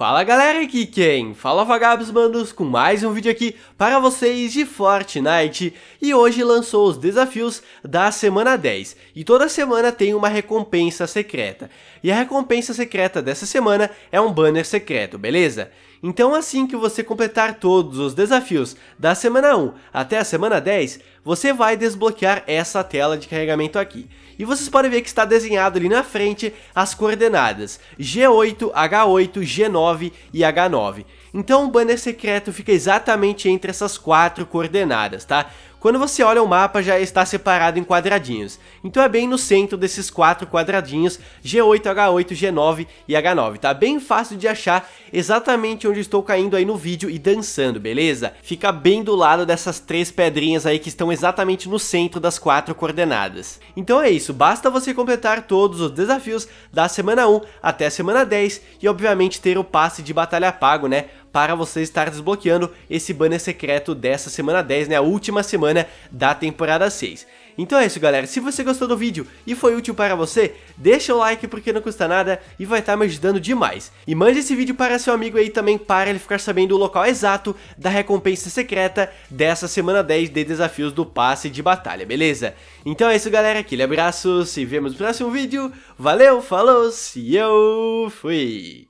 Fala galera, aqui quem? Fala vagabos mandos com mais um vídeo aqui para vocês de Fortnite e hoje lançou os desafios da semana 10 e toda semana tem uma recompensa secreta e a recompensa secreta dessa semana é um banner secreto, beleza? Então assim que você completar todos os desafios da semana 1 até a semana 10, você vai desbloquear essa tela de carregamento aqui. E vocês podem ver que está desenhado ali na frente as coordenadas G8, H8, G9 e H9. Então o banner secreto fica exatamente entre essas quatro coordenadas, tá? Quando você olha o mapa já está separado em quadradinhos, então é bem no centro desses quatro quadradinhos G8, H8, G9 e H9, tá bem fácil de achar exatamente onde estou caindo aí no vídeo e dançando, beleza? Fica bem do lado dessas três pedrinhas aí que estão exatamente no centro das quatro coordenadas. Então é isso, basta você completar todos os desafios da semana 1 até a semana 10 e obviamente ter o passe de batalha pago, né? para você estar desbloqueando esse banner secreto dessa semana 10, né, a última semana da temporada 6. Então é isso galera, se você gostou do vídeo e foi útil para você, deixa o like porque não custa nada e vai estar tá me ajudando demais. E mande esse vídeo para seu amigo aí também para ele ficar sabendo o local exato da recompensa secreta dessa semana 10 de desafios do passe de batalha, beleza? Então é isso galera, aquele abraço, se vemos no próximo vídeo, valeu, falou, se eu fui!